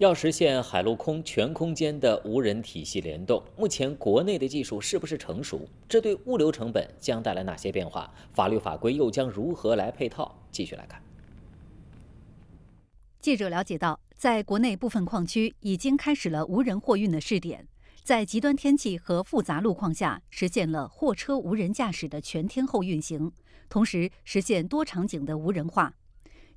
要实现海陆空全空间的无人体系联动，目前国内的技术是不是成熟？这对物流成本将带来哪些变化？法律法规又将如何来配套？继续来看。记者了解到，在国内部分矿区已经开始了无人货运的试点，在极端天气和复杂路况下实现了货车无人驾驶的全天候运行，同时实现多场景的无人化。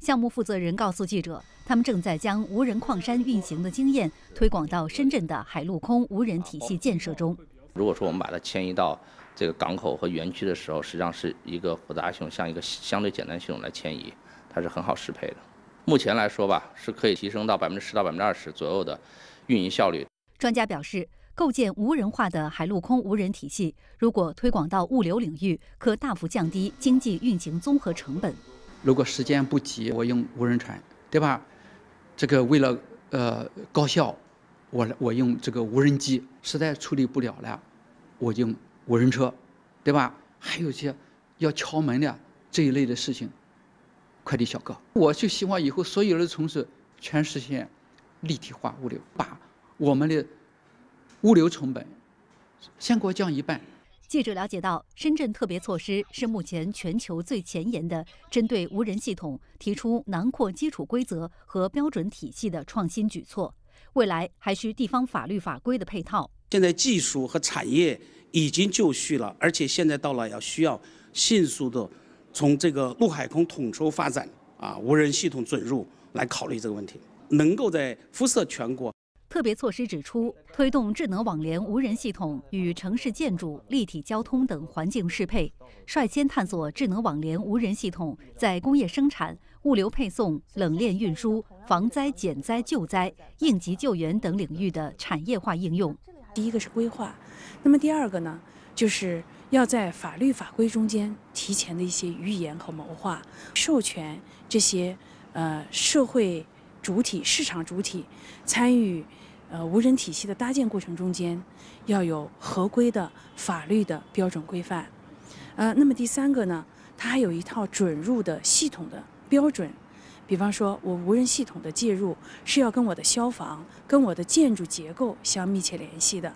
项目负责人告诉记者，他们正在将无人矿山运行的经验推广到深圳的海陆空无人体系建设中。如果说我们把它迁移到这个港口和园区的时候，实际上是一个复杂系统向一个相对简单系统来迁移，它是很好适配的。目前来说吧，是可以提升到百分之十到百分之二十左右的运营效率。专家表示，构建无人化的海陆空无人体系，如果推广到物流领域，可大幅降低经济运行综合成本。如果时间不急，我用无人船，对吧？这个为了呃高效，我我用这个无人机；实在处理不了了，我用无人车，对吧？还有些要敲门的这一类的事情，快递小哥，我就希望以后所有的城市全实现立体化物流，把我们的物流成本先给我降一半。记者了解到，深圳特别措施是目前全球最前沿的，针对无人系统提出囊括基础规则和标准体系的创新举措。未来还需地方法律法规的配套。现在技术和产业已经就绪了，而且现在到了要需要迅速的从这个陆海空统筹发展啊，无人系统准入来考虑这个问题，能够在辐射全国。特别措施指出，推动智能网联无人系统与城市建筑、立体交通等环境适配，率先探索智能网联无人系统在工业生产、物流配送、冷链运输、防灾减灾救灾、应急救援等领域的产业化应用。第一个是规划，那么第二个呢，就是要在法律法规中间提前的一些预言和谋划，授权这些呃社会。主体市场主体参与呃无人体系的搭建过程中间，要有合规的法律的标准规范，呃，那么第三个呢，它还有一套准入的系统的标准，比方说我无人系统的介入是要跟我的消防、跟我的建筑结构相密切联系的。